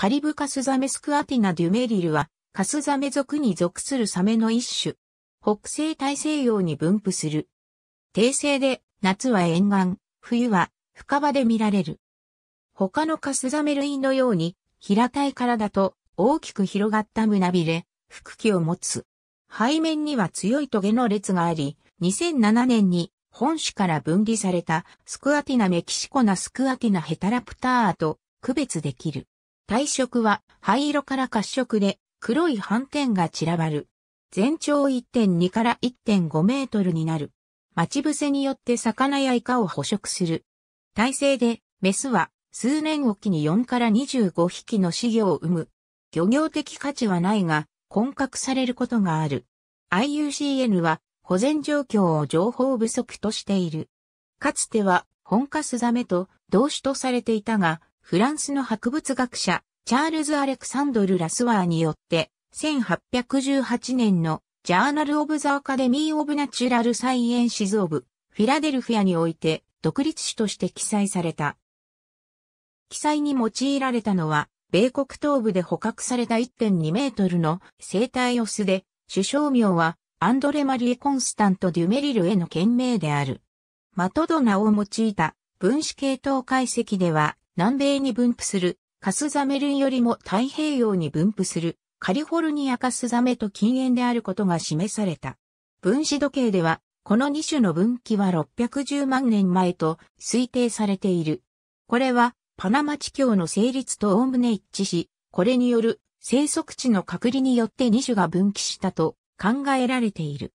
カリブカスザメスクアティナ・デュメリルは、カスザメ族に属するサメの一種。北西大西洋に分布する。低生で、夏は沿岸、冬は深場で見られる。他のカスザメ類のように、平たい体と大きく広がった胸びれ、腹気を持つ。背面には強いトゲの列があり、2007年に本種から分離されたスクアティナメキシコナスクアティナヘタラプターと区別できる。体色は灰色から褐色で黒い斑点が散らばる。全長1.2から1.5メートルになる。待ち伏せによって魚やイカを捕食する。体制で、メスは数年おきに4から25匹の稚魚を産む。漁業的価値はないが、混獲されることがある。IUCN は保全状況を情報不足としている。かつては、本カスザメと同種とされていたが、フランスの博物学者、チャールズ・アレクサンドル・ラスワーによって、1818年のジャーナル・オブ・ザ・アカデミー・オブ・ナチュラル・サイエンシズ・オブ、フィラデルフィアにおいて、独立史として記載された。記載に用いられたのは、米国東部で捕獲された1.2メートルの生体オスで、首相名はアンドレ・マリエ・コンスタント・デュメリルへの件名である。マトドナを用いた分子系統解析では、南米に分布するカスザメ類よりも太平洋に分布するカリフォルニアカスザメと禁煙であることが示された。分子時計では、この2種の分岐は610万年前と推定されている。これはパナマ地境の成立とおおむね一致し、これによる生息地の隔離によって2種が分岐したと考えられている。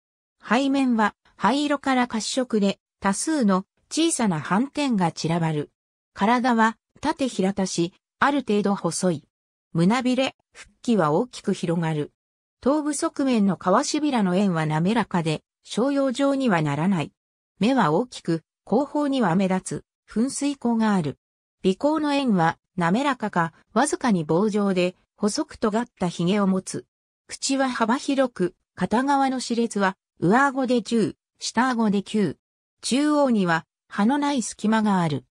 背面は灰色から褐色で多数の小さな斑点が散らばる。体は縦平たし、ある程度細い。胸びれ、腹筋は大きく広がる。頭部側面の皮しびらの円は滑らかで、商用状にはならない。目は大きく、後方には目立つ、噴水口がある。鼻孔の円は滑らかか、わずかに棒状で、細く尖った髭を持つ。口は幅広く、片側の歯列は、上顎で10、下顎で9。中央には、歯のない隙間がある。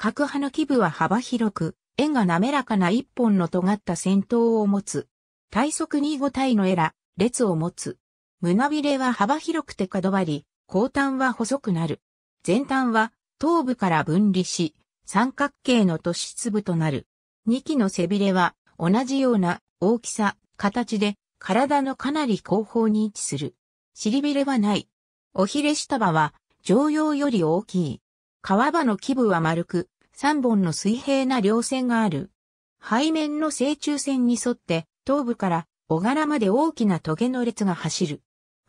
角派の基部は幅広く、円が滑らかな一本の尖った先頭を持つ。体側に五体のエラ、列を持つ。胸びれは幅広くて角張り、後端は細くなる。前端は頭部から分離し、三角形の突出部となる。二機の背びれは同じような大きさ、形で体のかなり後方に位置する。尻びれはない。おひれ下場は常用より大きい。川場の基部は丸く、三本の水平な稜線がある。背面の正中線に沿って、頭部から小柄まで大きな棘の列が走る。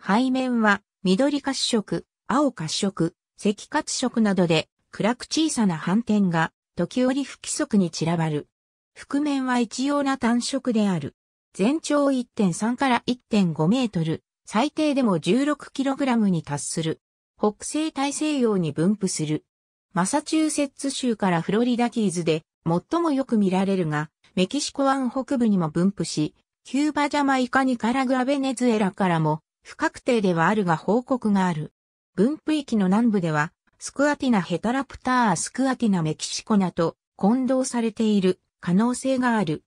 背面は緑褐色、青褐色、赤褐色などで暗く小さな斑点が時折不規則に散らばる。覆面は一様な単色である。全長1.3から1.5メートル、最低でも1 6ラムに達する。北西大西洋に分布する。マサチューセッツ州からフロリダキーズで最もよく見られるが、メキシコ湾北部にも分布し、キューバジャマイカニカラグアベネズエラからも不確定ではあるが報告がある。分布域の南部では、スクアティナヘタラプタースクアティナメキシコナと混同されている可能性がある。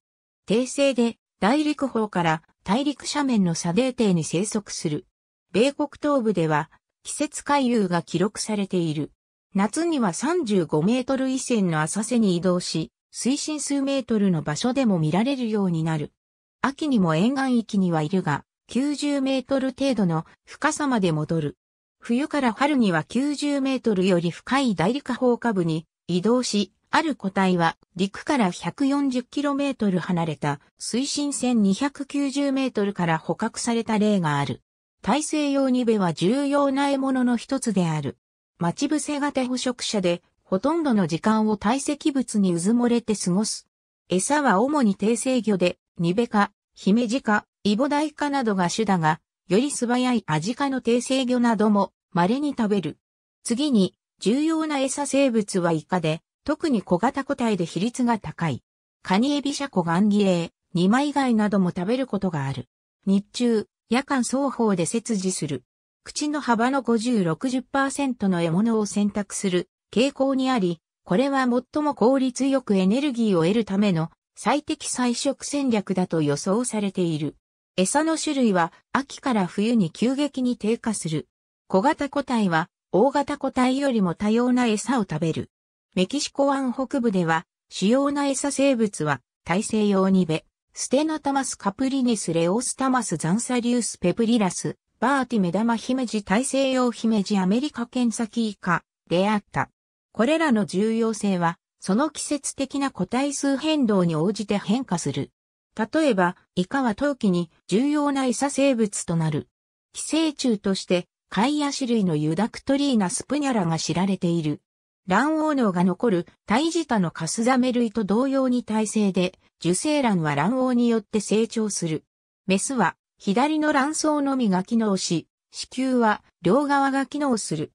訂正で大陸方から大陸斜面の砂泥底に生息する。米国東部では季節回遊が記録されている。夏には35メートル以線の浅瀬に移動し、水深数メートルの場所でも見られるようになる。秋にも沿岸域にはいるが、90メートル程度の深さまで戻る。冬から春には90メートルより深い大陸放下部に移動し、ある個体は陸から1 4 0トル離れた水深1 2 9 0ルから捕獲された例がある。大西洋ニベは重要な獲物の一つである。待ち伏せ型捕食者で、ほとんどの時間を堆積物にうずもれて過ごす。餌は主に低生魚で、ニベカ、ヒメジカ、イボダイカなどが主だが、より素早いアジカの低生魚なども稀に食べる。次に、重要な餌生物はイカで、特に小型個体で比率が高い。カニエビシャコガンギレイ、二枚貝なども食べることがある。日中、夜間双方で切除する。口の幅の50-60%の獲物を選択する傾向にあり、これは最も効率よくエネルギーを得るための最適採食戦略だと予想されている。餌の種類は秋から冬に急激に低下する。小型個体は大型個体よりも多様な餌を食べる。メキシコ湾北部では主要な餌生物は大西洋ニベ、ステノタマスカプリネスレオスタマスザンサリウスペプリラス、バーティ目玉姫路大西洋姫路アメリカ県先サキイカであった。これらの重要性は、その季節的な個体数変動に応じて変化する。例えば、イカは陶器に重要な餌生物となる。寄生虫として、貝シ類のユダクトリーナスプニャラが知られている。卵黄脳が残るタイジタのカスザメ類と同様に耐性で、受精卵は卵黄によって成長する。メスは左の卵巣のみが機能し、子宮は両側が機能する。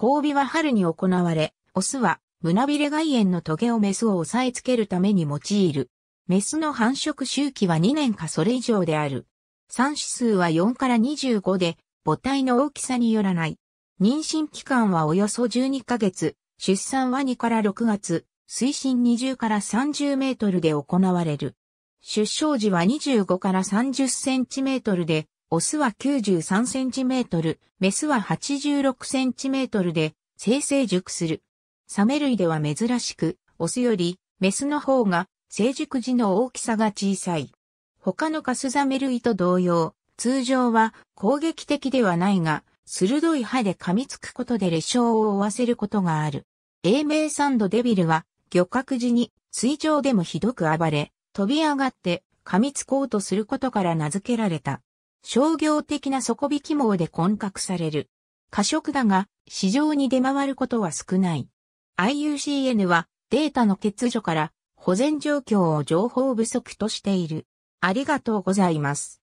交尾は春に行われ、オスは胸びれ外縁のトゲをメスを押さえつけるために用いる。メスの繁殖周期は2年かそれ以上である。産子数は4から25で、母体の大きさによらない。妊娠期間はおよそ12ヶ月、出産は2から6月、水深20から30メートルで行われる。出生時は25から30センチメートルで、オスは93センチメートル、メスは86センチメートルで、生成熟する。サメ類では珍しく、オスよりメスの方が成熟時の大きさが小さい。他のカスザメ類と同様、通常は攻撃的ではないが、鋭い歯で噛みつくことで劣傷を負わせることがある。英名サンドデビルは、漁獲時に水上でもひどく暴れ、飛び上がって噛みつこうとすることから名付けられた。商業的な底引き網で混獲される。過食だが、市場に出回ることは少ない。IUCN はデータの欠如から保全状況を情報不足としている。ありがとうございます。